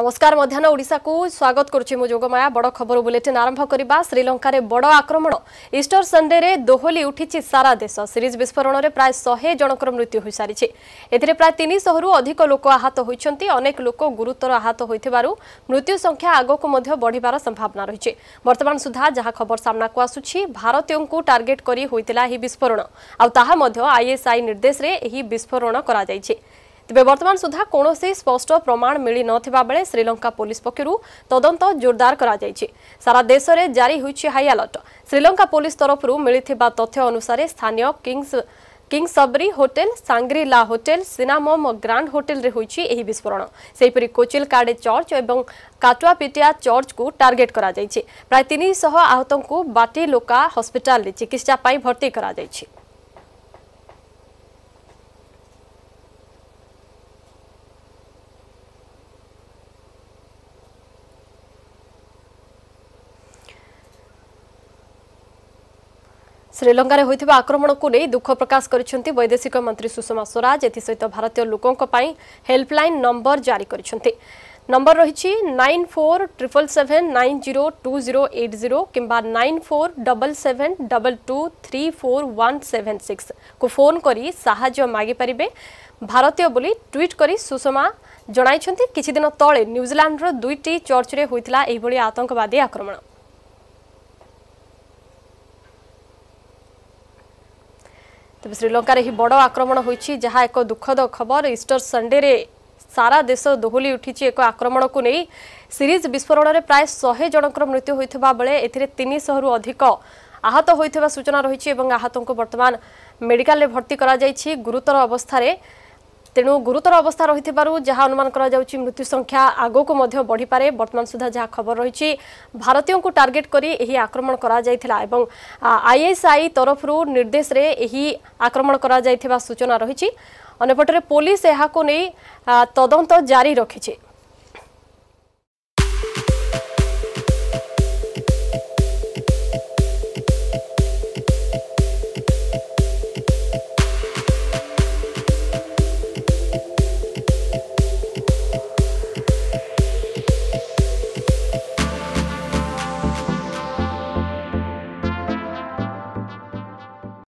নমস্কার মধ্যাহ্ন ওড়শাকু স্বাগত করছি মু যোগমায়া বড় খবর বুলেটিন আরম্ভ করা শ্রীলঙ্কার বড় আক্রমণ ইষ্টর সন্ডে দোহলি উঠিছে সারা দেশ সিরিজ বিস্ফোরণের প্রায় শহে জনকর মৃত্যু হয়ে সারিছে এতে প্রায় তিনশহর অধিক লোক আহত হয়েছেন অনেক লোক গুরুতর আহত হয়ে মৃত্যু সংখ্যা আগক বড়িবার সম্ভাবনা রয়েছে বর্তমান সুদ্ধা যা খবর সামনাকু আসুছি ভারতীয় টার্গেট করে হয়েছিল এই বিস্ফোরণ আহা আইএসআই নির্দেশে এই বিস্ফোরণ করা যাইছে ତେବେ ବର୍ତ୍ତମାନ ସୁଦ୍ଧା କୌଣସି ସ୍ପଷ୍ଟ ପ୍ରମାଣ ମିଳିନଥିବା ବେଳେ ଶ୍ରୀଲଙ୍କା ପୋଲିସ ପକ୍ଷରୁ ତଦନ୍ତ ଜୋରଦାର କରାଯାଇଛି ସାରା ଦେଶରେ ଜାରି ହୋଇଛି ହାଇ ଆଲର୍ଟ ଶ୍ରୀଲଙ୍କା ପୋଲିସ ତରଫରୁ ମିଳିଥିବା ତଥ୍ୟ ଅନୁସାରେ ସ୍ଥାନୀୟ Kings Kingsbury hotel Shangri La hotel Cinnamon Grand ହୋଟେଲରେ ହୋଇଛି ଏହି ବିସ୍ଫୋରଣ ସେହିପରି କୋଚିଲକାଡେ ଚର୍ଚ୍ଚ ଏବଂ କାଟୁଆପିଟିଆ ଚର୍ଚ୍ଚକୁ ଟାର୍ଗେଟ୍ କରାଯାଇଛି ପ୍ରାୟ ତିନିଶହ ଆହତଙ୍କୁ ବାଟିଲୋକା ହସ୍ପିଟାଲରେ ଚିକିତ୍ସା ପାଇଁ ଭର୍ତ୍ତି କରାଯାଇଛି ଶ୍ରୀଲଙ୍କାରେ ହୋଇଥିବା ଆକ୍ରମଣକୁ ନେଇ ଦୁଃଖ ପ୍ରକାଶ କରିଛନ୍ତି ବୈଦେଶିକ ମନ୍ତ୍ରୀ ସୁଷମା ସ୍ୱରାଜ ଏଥିସହିତ ଭାରତୀୟ ଲୋକଙ୍କ ପାଇଁ ହେଲ୍ପଲାଇନ୍ ନମ୍ବର ଜାରି କରିଛନ୍ତି ନମ୍ବର ରହିଛି nine four triple seven nine zero two zero eight zero କିମ୍ବା nine four double seven double two three four one seven ସିକ୍ସକୁ ଫୋନ୍ କରି ସାହାଯ୍ୟ ମାଗିପାରିବେ ଭାରତୀୟ ବୋଲି ଟ୍ୱିଟ୍ କରି ସୁଷମା ଜଣାଇଛନ୍ତି କିଛିଦିନ ତଳେ ନ୍ୟୁଜିଲାଣ୍ଡର ଦୁଇଟି ଚର୍ଚ୍ଚରେ ହୋଇଥିଲା ଏହିଭଳି ଆତଙ୍କବାଦୀ ଆକ୍ରମଣ তবে শ্রীলঙ্কার এই বড় আক্রমণ হয়েছে যা এক দুঃখদ খবর ইস্টর সন্ডে সারা দেশ দোহলি উঠিছে এক আক্রমণকু নেই সিরিজ বিস্ফোরণের প্রায় শহে জনকর মৃত্যু হয়ে বেড়ে এতে তিনশহর অধিক আহত হয়ে সূচনা রয়েছে এবং আহতঙ্কু বর্তমান মেডিকালে ভর্তি করা যাই গুরুতর অবস্থায় তেণু গুরুতর অবস্থা রয়েছে যা অনুমান করা যাচ্ছে মৃত্যু সংখ্যা আগুক বড়িপারে বর্তমান সুদ্ধা যা খবর রয়েছে ভারতীয় টার্গেট করে এই আক্রমণ করা যাই এবং আইএসআই তরফ নির্দেশে এই আক্রমণ করা যাই সূচনা রয়েছে অন্যপটে পুলিশ এখন তদন্ত জারি রক্ষিছে